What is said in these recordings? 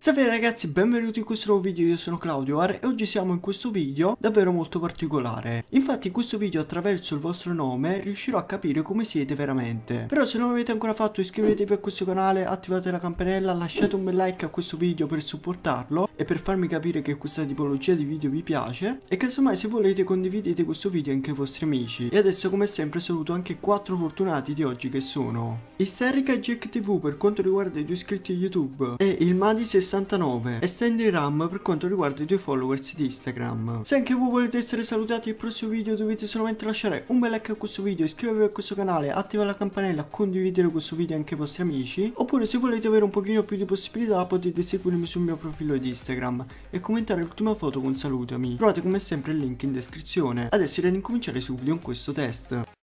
Salve ragazzi, benvenuti in questo nuovo video, io sono Claudioar e oggi siamo in questo video davvero molto particolare. Infatti in questo video attraverso il vostro nome riuscirò a capire come siete veramente. Però se non l'avete ancora fatto iscrivetevi a questo canale, attivate la campanella, lasciate un bel like a questo video per supportarlo e per farmi capire che questa tipologia di video vi piace e casomai se volete condividete questo video anche ai vostri amici. E adesso come sempre saluto anche i 4 fortunati di oggi che sono Isterica Jack TV per quanto riguarda i due iscritti YouTube e il Madi 69 e Stanley Ram per quanto riguarda i tuoi followers di Instagram. Se anche voi volete essere salutati al prossimo video dovete solamente lasciare un bel like a questo video, iscrivervi a questo canale, attivare la campanella, condividere questo video anche ai vostri amici. Oppure se volete avere un pochino più di possibilità potete seguirmi sul mio profilo di Instagram e commentare l'ultima foto con salutami. Trovate come sempre il link in descrizione. Adesso irei ad incominciare subito con questo test.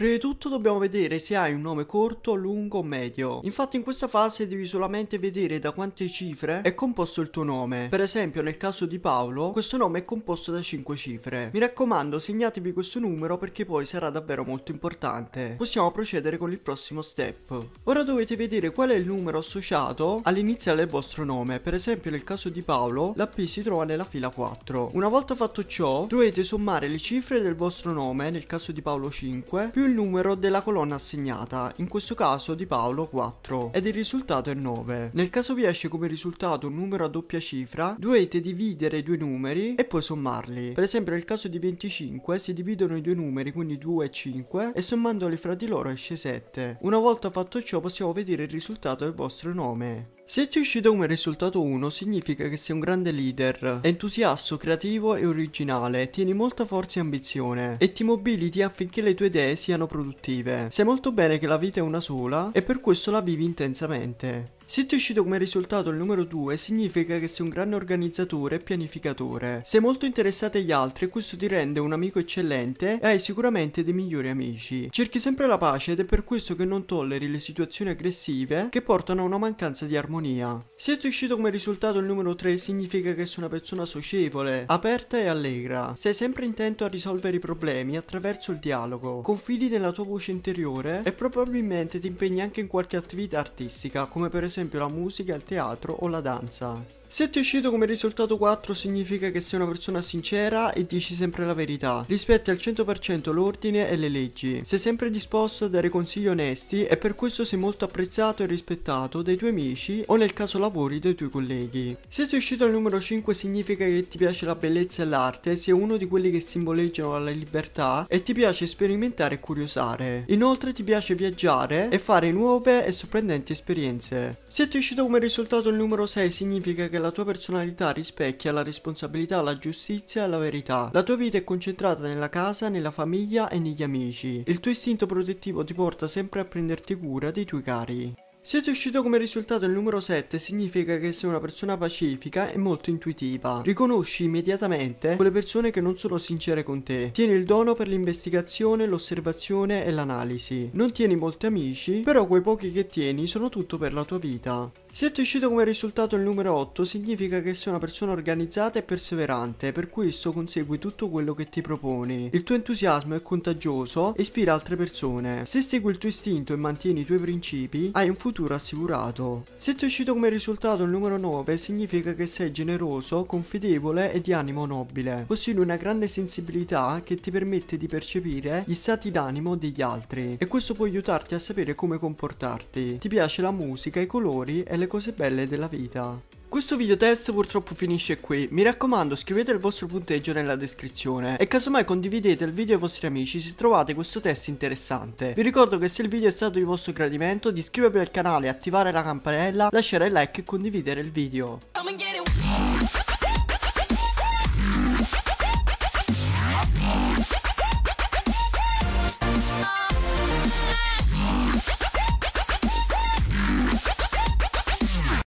Prima di tutto dobbiamo vedere se hai un nome corto, lungo o medio. Infatti in questa fase devi solamente vedere da quante cifre è composto il tuo nome. Per esempio nel caso di Paolo, questo nome è composto da 5 cifre. Mi raccomando segnatevi questo numero perché poi sarà davvero molto importante. Possiamo procedere con il prossimo step. Ora dovete vedere qual è il numero associato all'iniziale del vostro nome. Per esempio nel caso di Paolo, la P si trova nella fila 4. Una volta fatto ciò, dovete sommare le cifre del vostro nome, nel caso di Paolo 5, più il il numero della colonna assegnata, in questo caso di Paolo 4, ed il risultato è 9. Nel caso vi esce come risultato un numero a doppia cifra, dovete dividere i due numeri e poi sommarli. Per esempio nel caso di 25 si dividono i due numeri, quindi 2 e 5, e sommandoli fra di loro esce 7. Una volta fatto ciò possiamo vedere il risultato del vostro nome. Se ci uscì come risultato 1 significa che sei un grande leader, entusiasto, creativo e originale, tieni molta forza e ambizione e ti mobiliti affinché le tue idee siano produttive. Sai molto bene che la vita è una sola e per questo la vivi intensamente. Se ti è uscito come risultato il numero 2 significa che sei un grande organizzatore e pianificatore. Sei molto interessato agli altri e questo ti rende un amico eccellente e hai sicuramente dei migliori amici. Cerchi sempre la pace ed è per questo che non tolleri le situazioni aggressive che portano a una mancanza di armonia. Se ti è uscito come risultato il numero 3 significa che sei una persona socievole, aperta e allegra. Sei sempre intento a risolvere i problemi attraverso il dialogo, confidi nella tua voce interiore e probabilmente ti impegni anche in qualche attività artistica come per esempio esempio la musica, il teatro o la danza. Se ti è uscito come risultato 4 significa che sei una persona sincera e dici sempre la verità, rispetti al 100% l'ordine e le leggi, sei sempre disposto a dare consigli onesti e per questo sei molto apprezzato e rispettato dai tuoi amici o nel caso lavori dai tuoi colleghi. Se ti è uscito al numero 5 significa che ti piace la bellezza e l'arte, sei uno di quelli che simboleggiano la libertà e ti piace sperimentare e curiosare. Inoltre ti piace viaggiare e fare nuove e sorprendenti esperienze. Se ti uscito come risultato il numero 6 significa che la tua personalità rispecchia la responsabilità, la giustizia e la verità. La tua vita è concentrata nella casa, nella famiglia e negli amici. Il tuo istinto protettivo ti porta sempre a prenderti cura dei tuoi cari. Se ti è uscito come risultato il numero 7 significa che sei una persona pacifica e molto intuitiva. Riconosci immediatamente quelle persone che non sono sincere con te. Tieni il dono per l'investigazione, l'osservazione e l'analisi. Non tieni molti amici, però quei pochi che tieni sono tutto per la tua vita. Se ti è uscito come risultato il numero 8 significa che sei una persona organizzata e perseverante, per questo consegui tutto quello che ti proponi. Il tuo entusiasmo è contagioso e ispira altre persone. Se segui il tuo istinto e mantieni i tuoi principi, hai un futuro assicurato. Se ti è uscito come risultato il numero 9 significa che sei generoso, confidevole e di animo nobile. Possiedi una grande sensibilità che ti permette di percepire gli stati d'animo degli altri e questo può aiutarti a sapere come comportarti. Ti piace la musica, i colori e la le cose belle della vita. Questo video test purtroppo finisce qui, mi raccomando scrivete il vostro punteggio nella descrizione e casomai condividete il video ai vostri amici se trovate questo test interessante. Vi ricordo che se il video è stato di vostro gradimento di iscrivervi al canale, attivare la campanella, lasciare like e condividere il video.